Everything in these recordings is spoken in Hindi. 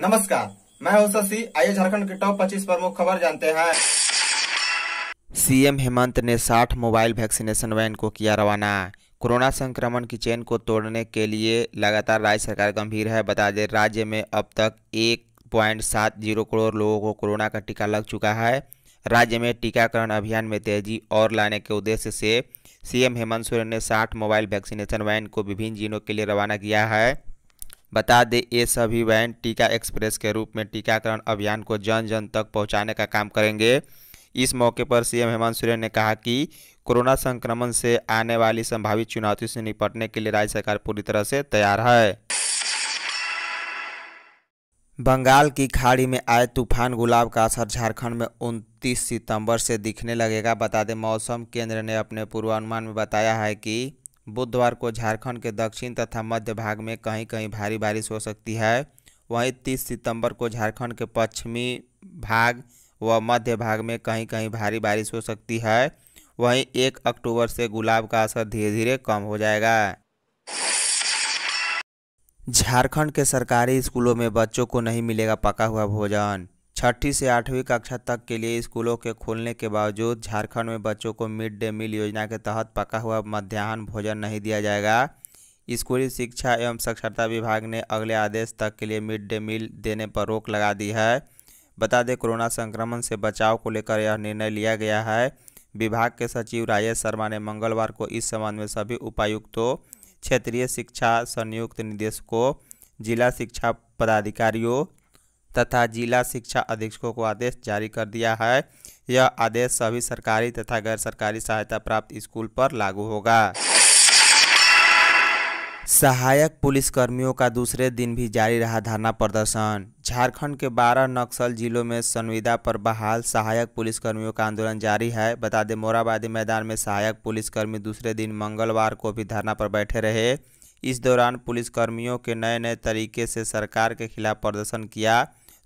नमस्कार मैं हूं शशि आइए झारखंड के टॉप 25 प्रमुख खबर जानते हैं सीएम हेमंत ने 60 मोबाइल वैक्सीनेशन वैन को किया रवाना कोरोना संक्रमण की चेन को तोड़ने के लिए लगातार राज्य सरकार गंभीर है बता दें राज्य में अब तक एक पॉइंट सात जीरो करोड़ लोगों को कोरोना का टीका लग चुका है राज्य में टीकाकरण अभियान में तेजी और लाने के उद्देश्य से सीएम हेमंत सोरेन ने 60 मोबाइल वैक्सीनेशन वैन को विभिन्न जिलों के लिए रवाना किया है बता दें ये सभी वैन टीका एक्सप्रेस के रूप में टीकाकरण अभियान को जन जन तक पहुंचाने का काम करेंगे इस मौके पर सीएम हेमंत सोरेन ने कहा कि कोरोना संक्रमण से आने वाली संभावित चुनौतियों से निपटने के लिए राज्य सरकार पूरी तरह से तैयार है बंगाल की खाड़ी में आए तूफान गुलाब का असर झारखंड में 29 सितंबर से दिखने लगेगा बता दें मौसम केंद्र ने अपने पूर्वानुमान में बताया है कि बुधवार को झारखंड के दक्षिण तथा मध्य भाग में कहीं कहीं भारी बारिश हो सकती है वहीं 30 सितंबर को झारखंड के पश्चिमी भाग व मध्य भाग में कहीं कहीं भारी बारिश हो सकती है वहीं एक अक्टूबर से गुलाब का असर धीरे धीरे कम हो जाएगा झारखंड के सरकारी स्कूलों में बच्चों को नहीं मिलेगा पका हुआ भोजन छठी से आठवीं कक्षा तक के लिए स्कूलों के खोलने के बावजूद झारखंड में बच्चों को मिड डे मील योजना के तहत पका हुआ मध्याह्न भोजन नहीं दिया जाएगा स्कूली शिक्षा एवं साक्षरता विभाग ने अगले आदेश तक के लिए मिड डे मील देने पर रोक लगा दी है बता दें कोरोना संक्रमण से बचाव को लेकर यह निर्णय लिया गया है विभाग के सचिव राजेश शर्मा ने मंगलवार को इस संबंध में सभी उपायुक्तों क्षेत्रीय शिक्षा संयुक्त निदेशकों जिला शिक्षा पदाधिकारियों तथा जिला शिक्षा अधीक्षकों को आदेश जारी कर दिया है यह आदेश सभी सरकारी तथा गैर सरकारी सहायता प्राप्त स्कूल पर लागू होगा सहायक पुलिसकर्मियों का दूसरे दिन भी जारी रहा धरना प्रदर्शन झारखंड के 12 नक्सल जिलों में संविदा पर बहाल सहायक पुलिसकर्मियों का आंदोलन जारी है बता दें मोराबादी मैदान में सहायक पुलिसकर्मी दूसरे दिन मंगलवार को भी धरना पर बैठे रहे इस दौरान पुलिसकर्मियों के नए नए तरीके से सरकार के खिलाफ प्रदर्शन किया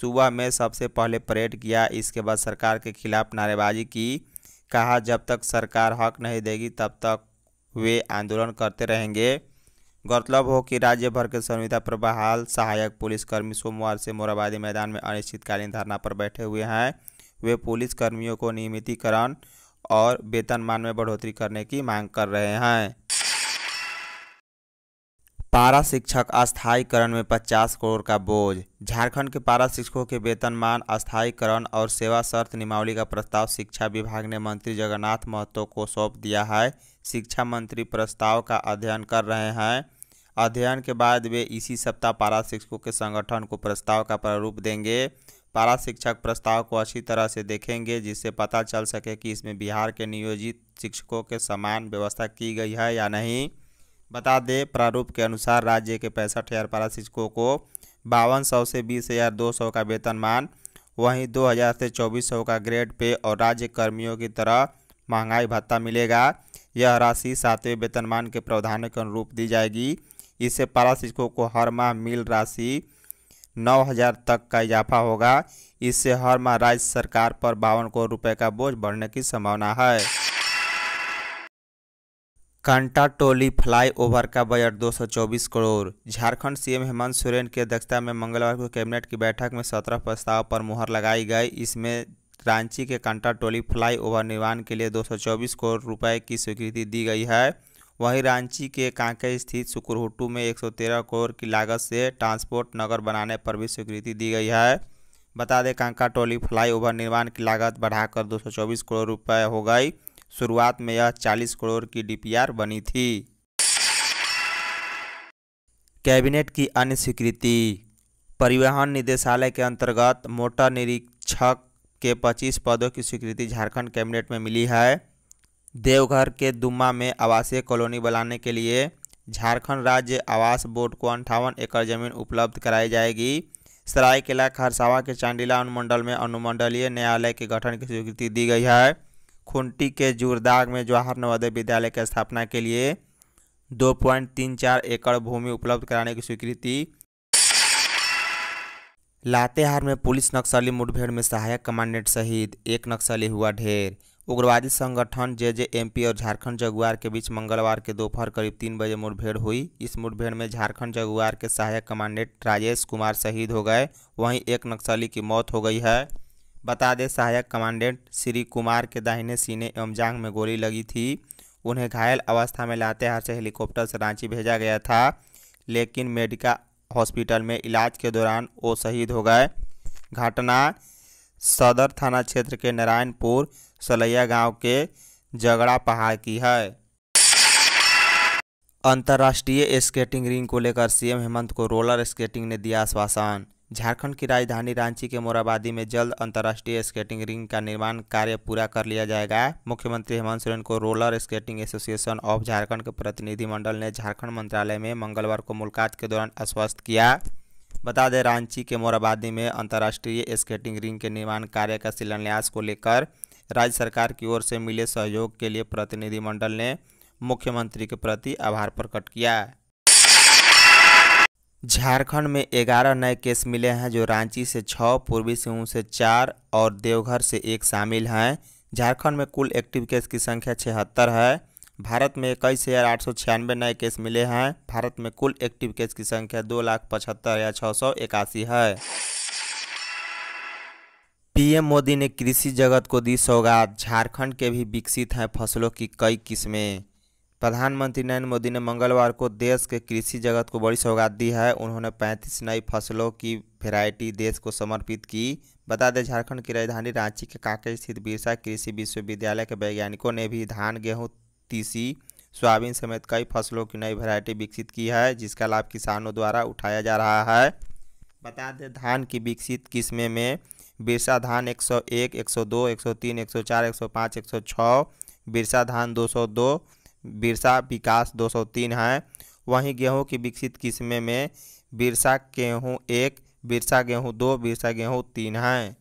सुबह में सबसे पहले परेड किया इसके बाद सरकार के खिलाफ नारेबाजी की कहा जब तक सरकार हक नहीं देगी तब तक वे आंदोलन करते रहेंगे गौरतलब हो कि राज्य भर के संविदा पर बहाल सहायक पुलिसकर्मी सोमवार से मोराबादी मैदान में अनिश्चितकालीन धरना पर बैठे हुए हैं वे पुलिसकर्मियों को नियमितीकरण और वेतनमान में बढ़ोतरी करने की मांग कर रहे हैं पारा शिक्षक अस्थायीकरण में 50 करोड़ का बोझ झारखंड के पारा शिक्षकों के वेतनमान अस्थायीकरण और सेवा शर्त नियमावली का प्रस्ताव शिक्षा विभाग ने मंत्री जगन्नाथ महतो को सौंप दिया है शिक्षा मंत्री प्रस्ताव का अध्ययन कर रहे हैं अध्ययन के बाद वे इसी सप्ताह पारा शिक्षकों के संगठन को प्रस्ताव का प्रारूप देंगे पारा शिक्षक प्रस्ताव को अच्छी तरह से देखेंगे जिससे पता चल सके कि इसमें बिहार के नियोजित शिक्षकों के समान व्यवस्था की गई है या नहीं बता दें प्रारूप के अनुसार राज्य के पैंसठ हज़ार पारा शिक्षकों को बावन सौ से बीस हज़ार दो सौ का वेतनमान वहीं दो हज़ार से चौबीस सौ का ग्रेड पे और राज्य कर्मियों की तरह महंगाई भत्ता मिलेगा यह राशि सातवें वेतनमान के प्रावधान के अनुरूप दी जाएगी इससे पारा शिक्षकों को हर माह मिल राशि नौ हज़ार तक का इजाफा होगा इससे हर माह राज्य सरकार पर बावन करोड़ रुपये का बोझ बढ़ने की संभावना है कांटा टोली फ्लाई ओवर का बजट 224 करोड़ झारखंड सीएम हेमंत सोरेन की अध्यक्षता में मंगलवार को कैबिनेट की बैठक में सत्रह प्रस्ताव पर मुहर लगाई गई इसमें रांची के कांटा टोली फ्लाई ओवर निर्माण के लिए 224 करोड़ रुपए की स्वीकृति दी गई है वहीं रांची के कांके स्थित सुकुरहुटू में 113 करोड़ की लागत से ट्रांसपोर्ट नगर बनाने पर भी स्वीकृति दी गई है बता दें कांका टोली फ्लाई ओवर निर्माण की लागत बढ़ाकर 224 करोड़ रुपए हो गई शुरुआत में यह 40 करोड़ की डीपीआर बनी थी कैबिनेट की अन्य स्वीकृति परिवहन निदेशालय के अंतर्गत मोटर निरीक्षक के 25 पदों की स्वीकृति झारखंड कैबिनेट में मिली है देवघर के दुम्मा में आवासीय कॉलोनी बनाने के लिए झारखंड राज्य आवास बोर्ड को अंठावन एकड़ जमीन उपलब्ध कराई जाएगी सरायकेला खरसावा के चांडिला अनुमंडल में अनुमंडलीय न्यायालय के गठन की स्वीकृति दी गई है खुंटी के जूरदाग में जवाहर नवोदय विद्यालय की स्थापना के लिए दो पॉइंट तीन चार एकड़ भूमि उपलब्ध कराने की स्वीकृति लातेहार में पुलिस नक्सली मुठभेड़ में सहायक कमांडेंट शहीद एक नक्सली हुआ ढेर उग्रवादी संगठन जेजेएमपी और झारखंड जगुआर के बीच मंगलवार के दोपहर करीब तीन बजे मुठभेड़ हुई इस मुठभेड़ में झारखंड जगुआर के सहायक कमांडेंट राजेश कुमार शहीद हो गए वहीं एक नक्सली की मौत हो गई है बता दें सहायक कमांडेंट श्री कुमार के दाहिने सीने एवं जांग में गोली लगी थी उन्हें घायल अवस्था में लातेहार से हेलीकॉप्टर से रांची भेजा गया था लेकिन मेडिका हॉस्पिटल में इलाज के दौरान वो शहीद हो गए घटना सदर थाना क्षेत्र के नारायणपुर सलैया गांव के जगड़ा पहाड़ की है अंतर्राष्ट्रीय स्केटिंग रिंग को लेकर सीएम हेमंत को रोलर स्केटिंग ने दिया आश्वासन झारखंड की राजधानी रांची के मोराबादी में जल्द अंतर्राष्ट्रीय स्केटिंग रिंग का निर्माण कार्य पूरा कर लिया जाएगा मुख्यमंत्री हेमंत सोरेन को roller skating association of Jharkhand के प्रतिनिधिमंडल ने झारखंड मंत्रालय में मंगलवार को मुलाकात के दौरान आश्वस्त किया बता दें रांची के मोराबादी में अंतर्राष्ट्रीय स्केटिंग रिंग के निर्माण कार्य का शिलान्यास को लेकर राज्य सरकार की ओर से मिले सहयोग के लिए प्रतिनिधिमंडल ने मुख्यमंत्री के प्रति आभार प्रकट किया झारखंड में ग्यारह नए केस मिले हैं जो रांची से छः पूर्वी सिंहभूम से चार और देवघर से एक शामिल हैं झारखंड में कुल एक्टिव केस की संख्या छिहत्तर है भारत में इक्कीस हज़ार आठ सौ छियानवे नए केस मिले हैं भारत में कुल एक्टिव केस की संख्या दो लाख पचहत्तर हज़ार छः सौ इक्यासी है पीएम मोदी ने कृषि जगत को दी सौगात झारखंड के भी विकसित हैं फसलों की कई किस्में प्रधानमंत्री नरेंद्र मोदी ने मंगलवार को देश के कृषि जगत को बड़ी सौगात दी है उन्होंने 35 नई फसलों की वेरायटी देश को समर्पित की बता दें झारखंड की राजधानी रांची के कांके स्थित बिरसा कृषि विश्वविद्यालय के वैज्ञानिकों ने भी धान गेहूं तीसी सोयाबीन समेत कई फसलों की नई वेरायटी विकसित की है जिसका लाभ किसानों द्वारा उठाया जा रहा है बता दें धान की विकसित किस्में में बिरसा धान एक सौ एक सौ पाँच एक सौ छः बिरसा धान दो बिरसा विकास 203 है वहीं गेहूं की विकसित किस्में में बिरसा गेहूं एक बिरसा गेहूं दो बिरसा गेहूं तीन हैं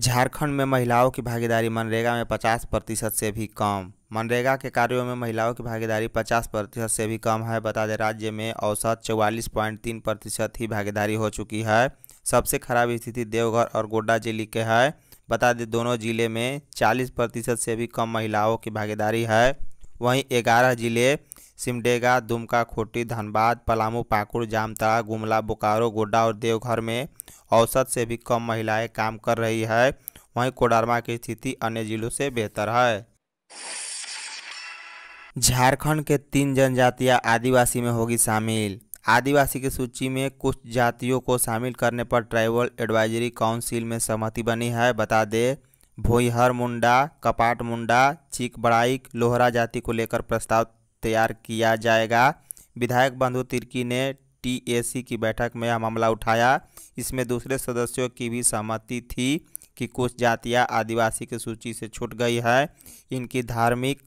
झारखंड में महिलाओं की भागीदारी मनरेगा में 50 प्रतिशत से भी कम मनरेगा के कार्यों में महिलाओं की भागीदारी 50 प्रतिशत से भी कम है बता दें राज्य में औसत चौवालीस पॉइंट तीन प्रतिशत ही भागीदारी हो चुकी है सबसे खराब स्थिति देवघर और गोड्डा जिले के है बता दें दोनों ज़िले में 40 प्रतिशत से भी कम महिलाओं की भागीदारी है वहीं ग्यारह ज़िले सिमडेगा दुमका खोटी धनबाद पलामू पाकुड़ जामता गुमला बोकारो गोड्डा और देवघर में औसत से भी कम महिलाएं काम कर रही है वहीं कोडरमा की स्थिति अन्य जिलों से बेहतर है झारखंड के तीन जनजातियां आदिवासी में होगी शामिल आदिवासी की सूची में कुछ जातियों को शामिल करने पर ट्राइबल एडवाइजरी काउंसिल में सहमति बनी है बता दें भोईहर मुंडा कपाट मुंडा चीक बड़ाइक लोहरा जाति को लेकर प्रस्ताव तैयार किया जाएगा विधायक बंधु तिर्की ने टीएसी की बैठक में यह मामला उठाया इसमें दूसरे सदस्यों की भी सहमति थी कि कुछ जातियां आदिवासी की सूची से छूट गई है इनकी धार्मिक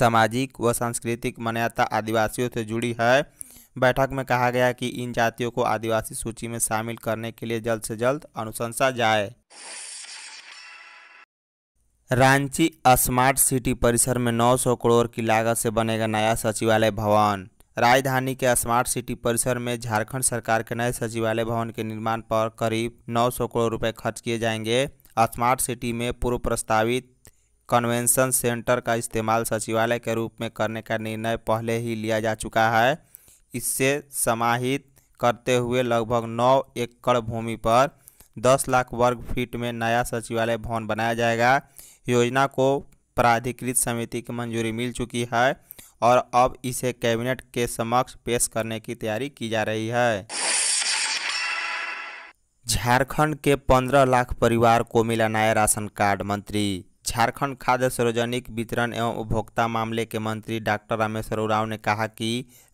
सामाजिक व सांस्कृतिक मान्यता आदिवासियों से जुड़ी है बैठक में कहा गया कि इन जातियों को आदिवासी सूची में शामिल करने के लिए जल्द से जल्द अनुशंसा जाए रांची स्मार्ट सिटी परिसर में 900 करोड़ की लागत से बनेगा नया सचिवालय भवन राजधानी के स्मार्ट सिटी परिसर में झारखंड सरकार के नए सचिवालय भवन के निर्माण पर करीब 900 करोड़ रुपए खर्च किए जाएंगे स्मार्ट सिटी में पूर्व प्रस्तावित कन्वेंशन सेंटर का इस्तेमाल सचिवालय के रूप में करने का निर्णय पहले ही लिया जा चुका है इससे समाहित करते हुए लगभग नौ एकड़ भूमि पर दस लाख वर्ग फीट में नया सचिवालय भवन बनाया जाएगा योजना को प्राधिकृत समिति की मंजूरी मिल चुकी है और अब इसे कैबिनेट के समक्ष पेश करने की तैयारी की जा रही है झारखंड के पंद्रह लाख परिवार को मिला नया राशन कार्ड मंत्री झारखंड खाद्य सार्वजनिक वितरण एवं उपभोक्ता मामले के मंत्री डॉक्टर रामेश्वर उरांव ने कहा कि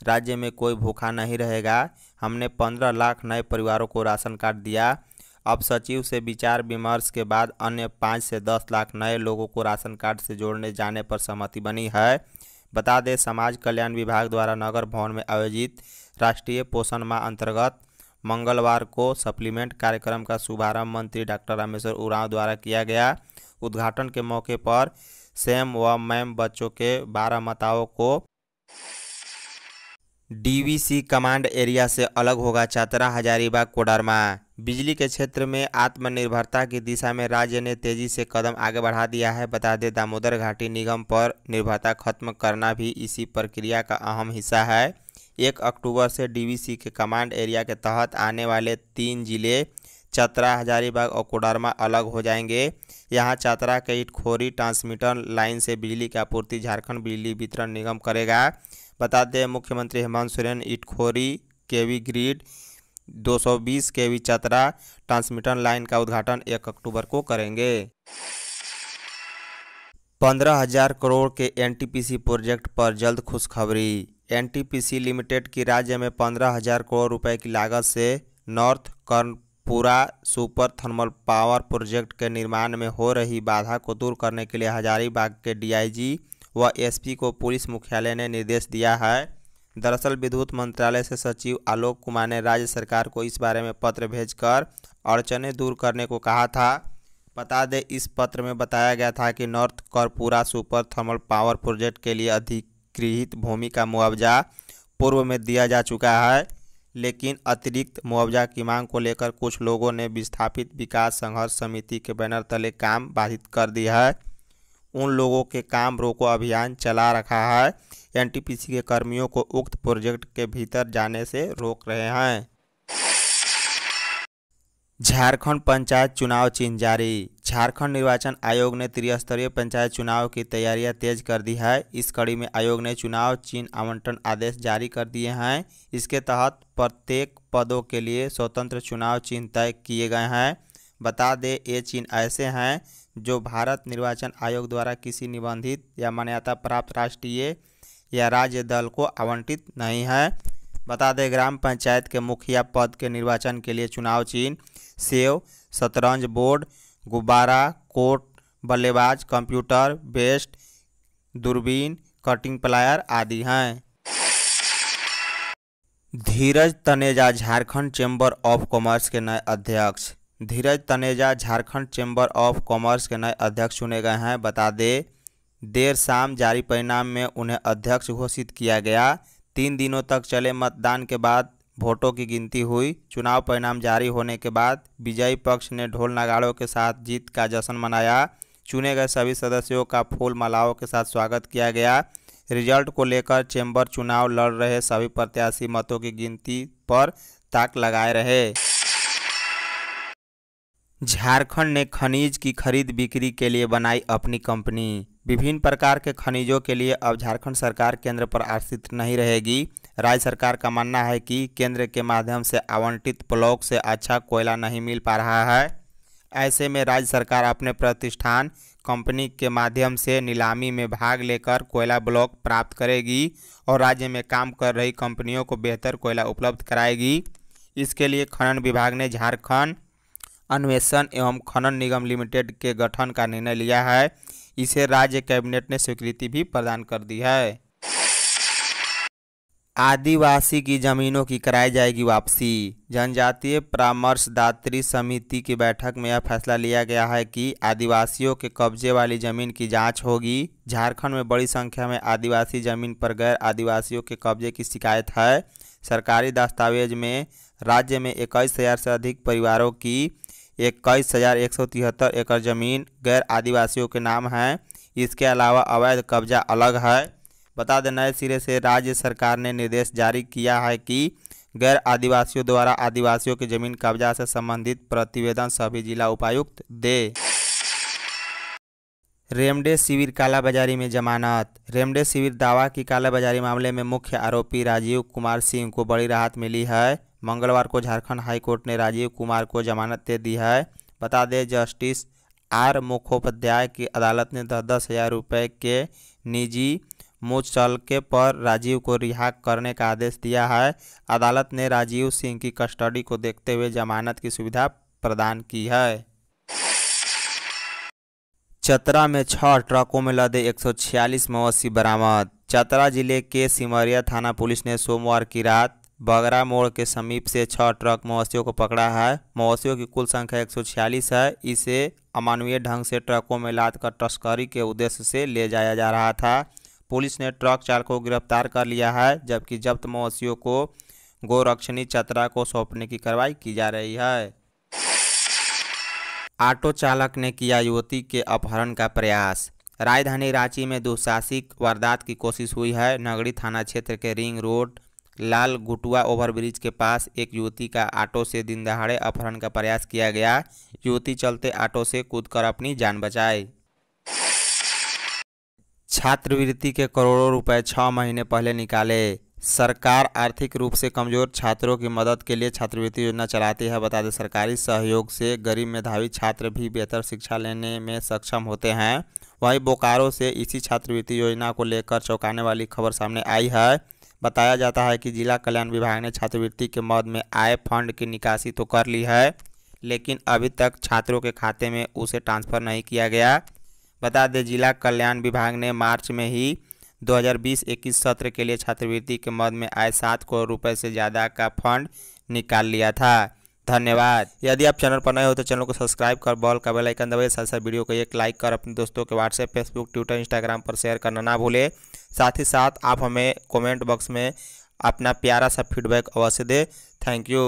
राज्य में कोई भूखा नहीं रहेगा हमने पंद्रह लाख नए परिवारों को राशन कार्ड दिया अब सचिव से विचार विमर्श के बाद अन्य पाँच से दस लाख नए लोगों को राशन कार्ड से जोड़ने जाने पर सहमति बनी है बता दें समाज कल्याण विभाग द्वारा नगर भवन में आयोजित राष्ट्रीय पोषण माह अंतर्गत मंगलवार को सप्लीमेंट कार्यक्रम का शुभारंभ मंत्री डॉक्टर रामेश्वर उरांव द्वारा किया गया उद्घाटन के मौके पर सेम व मैम बच्चों के बारह माताओं को डीवीसी कमांड एरिया से अलग होगा चतरा हजारीबाग कोडरमा बिजली के क्षेत्र में आत्मनिर्भरता की दिशा में राज्य ने तेजी से कदम आगे बढ़ा दिया है बता दें दामोदर घाटी निगम पर निर्भरता खत्म करना भी इसी प्रक्रिया का अहम हिस्सा है एक अक्टूबर से डीवीसी के कमांड एरिया के तहत आने वाले तीन जिले चतरा हजारीबाग और कोडरमा अलग हो जाएंगे यहाँ चतरा के इटखोरी ट्रांसमीटर लाइन से बिजली की आपूर्ति झारखंड बिजली वितरण निगम करेगा बता दें मुख्यमंत्री Hemant Soren Itkhori KV grid 220 KV Chatra transmitter line का उद्घाटन 1 अक्टूबर को करेंगे पंद्रह हजार करोड़ के एनटीपीसी प्रोजेक्ट पर जल्द खुशखबरी एनटीपीसी लिमिटेड की राज्य में पंद्रह हजार करोड़ रुपए की लागत से नॉर्थ कर्न पूरा सुपर थर्मल पावर प्रोजेक्ट के निर्माण में हो रही बाधा को दूर करने के लिए हजारीबाग के डीआईजी व एसपी को पुलिस मुख्यालय ने निर्देश दिया है दरअसल विद्युत मंत्रालय से सचिव आलोक कुमार ने राज्य सरकार को इस बारे में पत्र भेजकर अड़चने दूर करने को कहा था बता दें इस पत्र में बताया गया था कि north Karpura super thermal power project के लिए अधिकृत भूमि का मुआवजा पूर्व में दिया जा चुका है लेकिन अतिरिक्त मुआवजा की मांग को लेकर कुछ लोगों ने विस्थापित विकास संघर्ष समिति के बैनर तले काम बाधित कर दिया है उन लोगों के काम रोको अभियान चला रखा है एनटीपीसी के कर्मियों को उक्त प्रोजेक्ट के भीतर जाने से रोक रहे हैं झारखंड पंचायत चुनाव चिन्ह जारी झारखंड निर्वाचन आयोग ने त्रिस्तरीय पंचायत चुनाव की तैयारियां तेज कर दी है इस कड़ी में आयोग ने चुनाव चिन्ह आवंटन आदेश जारी कर दिए हैं इसके तहत प्रत्येक पदों के लिए स्वतंत्र चुनाव चिन्ह तय किए गए हैं बता दें ये चिन्ह ऐसे हैं जो भारत निर्वाचन आयोग द्वारा किसी निबंधित या मान्यता प्राप्त राष्ट्रीय या राज्य दल को आवंटित नहीं है बता दें ग्राम पंचायत के मुखिया पद के निर्वाचन के लिए चुनाव चिन्ह सेव शतरंज बोर्ड गुब्बारा कोट बल्लेबाज कंप्यूटर बेस्ट दूरबीन कटिंग प्लायर आदि हैं Dheeraj Taneja Jharkhand chamber of commerce के नए अध्यक्ष Dheeraj Taneja Jharkhand chamber of commerce के नए अध्यक्ष चुने गए हैं बता दें देर शाम जारी परिणाम में उन्हें अध्यक्ष घोषित किया गया तीन दिनों तक चले मतदान के बाद वोटों की गिनती हुई चुनाव परिणाम जारी होने के बाद विजयी पक्ष ने ढोल नगाड़ों के साथ जीत का जश्न मनाया चुने गए सभी सदस्यों का फूल मालाओं के साथ स्वागत किया गया रिजल्ट को लेकर चैम्बर चुनाव लड़ रहे सभी प्रत्याशी मतों की गिनती पर ताक लगाए रहे झारखंड ने खनिज की खरीद बिक्री के लिए बनाई अपनी कंपनी विभिन्न प्रकार के खनिजों के लिए अब झारखंड सरकार केंद्र पर आश्रित नहीं रहेगी राज्य सरकार का मानना है कि केंद्र के माध्यम से आवंटित ब्लॉक से अच्छा कोयला नहीं मिल पा रहा है ऐसे में राज्य सरकार अपने प्रतिष्ठान कंपनी के माध्यम से नीलामी में भाग लेकर कोयला ब्लॉक प्राप्त करेगी और राज्य में काम कर रही कंपनियों को बेहतर कोयला उपलब्ध कराएगी इसके लिए खनन विभाग ने झारखंड अन्वेषण एवं खनन निगम लिमिटेड के गठन का निर्णय लिया है इसे राज्य कैबिनेट ने स्वीकृति भी प्रदान कर दी है आदिवासी की जमीनों की कराई जाएगी वापसी जनजातीय परामर्शदात्री समिति की बैठक में यह फैसला लिया गया है कि आदिवासियों के कब्जे वाली जमीन की जांच होगी झारखंड में बड़ी संख्या में आदिवासी जमीन पर गैर आदिवासियों के कब्जे की शिकायत है सरकारी दस्तावेज में राज्य में इक्कीस हज़ार से अधिक परिवारों की इक्कीस हज़ार एक सौ तिहत्तर एकड़ ज़मीन गैर आदिवासियों के नाम है इसके अलावा अवैध कब्जा अलग है बता दें नए सिरे से राज्य सरकार ने निर्देश जारी किया है कि गैर आदिवासियों द्वारा आदिवासियों के जमीन कब्जा से संबंधित प्रतिवेदन सभी जिला उपायुक्त दे रेमडेसिविर कालाबाजारी में जमानत रेमडेसिविर दावा की कालाबाजारी मामले में मुख्य आरोपी राजीव कुमार सिंह को बड़ी राहत मिली है मंगलवार को झारखंड हाईकोर्ट ने राजीव कुमार को जमानत दे दी है बता दें जस्टिस आर मुखोपाध्याय की अदालत ने दस दस हज़ार रुपये के निजी मुचलके पर राजीव को रिहा करने का आदेश दिया है अदालत ने राजीव सिंह की कस्टडी को देखते हुए जमानत की सुविधा प्रदान की है चतरा में छह ट्रकों में लदे 146 मवेशी बरामद चतरा जिले के सिमरिया थाना पुलिस ने सोमवार की रात बगरा मोड़ के समीप से छह ट्रक मवेशियों को पकड़ा है मवेशियों की कुल संख्या एक है इसे अमानवीय ढंग से ट्रकों में लाद कर तस्करी के उद्देश्य से ले जाया जा रहा था पुलिस ने ट्रक चालक को गिरफ्तार कर लिया है जबकि जब्त मवेशियों को गोरक्षणी चतरा को सौंपने की कार्रवाई की जा रही है ऑटो चालक ने किया युवती के अपहरण का प्रयास राजधानी रांची में दुशासिक वारदात की कोशिश हुई है नगरी थाना क्षेत्र के ring road Lal Gutua overbridge के पास एक युवती का ऑटो से दिन दहाड़े अपहरण का प्रयास किया गया युवती चलते ऑटो से कूदकर अपनी जान बचाई छात्रवृत्ति के करोड़ों रुपए छः महीने पहले निकाले सरकार आर्थिक रूप से कमजोर छात्रों की मदद के लिए छात्रवृत्ति योजना चलाती है बता दें सरकारी सहयोग से गरीब मेधावी छात्र भी बेहतर शिक्षा लेने में सक्षम होते हैं वहीं बोकारो से इसी छात्रवृत्ति योजना को लेकर चौंकाने वाली खबर सामने आई है बताया जाता है कि जिला कल्याण विभाग ने छात्रवृत्ति के मद में आए फंड की निकासी तो कर ली है लेकिन अभी तक छात्रों के खाते में उसे ट्रांसफ़र नहीं किया गया बता दें जिला कल्याण विभाग ने मार्च में ही 2020-21 सत्र के लिए छात्रवृत्ति के मद में आए सात करोड़ रुपए से ज़्यादा का फंड निकाल लिया था धन्यवाद यदि आप चैनल पर नए हो तो चैनल को सब्सक्राइब कर बॉल का बेल आइकन दबाइए साथ साथ वीडियो को एक लाइक कर अपने दोस्तों के व्हाट्सएप फेसबुक ट्विटर इंस्टाग्राम पर शेयर करना ना भूले साथ ही साथ आप हमें कमेंट बॉक्स में अपना प्यारा सा फीडबैक अवश्य दें थैंक यू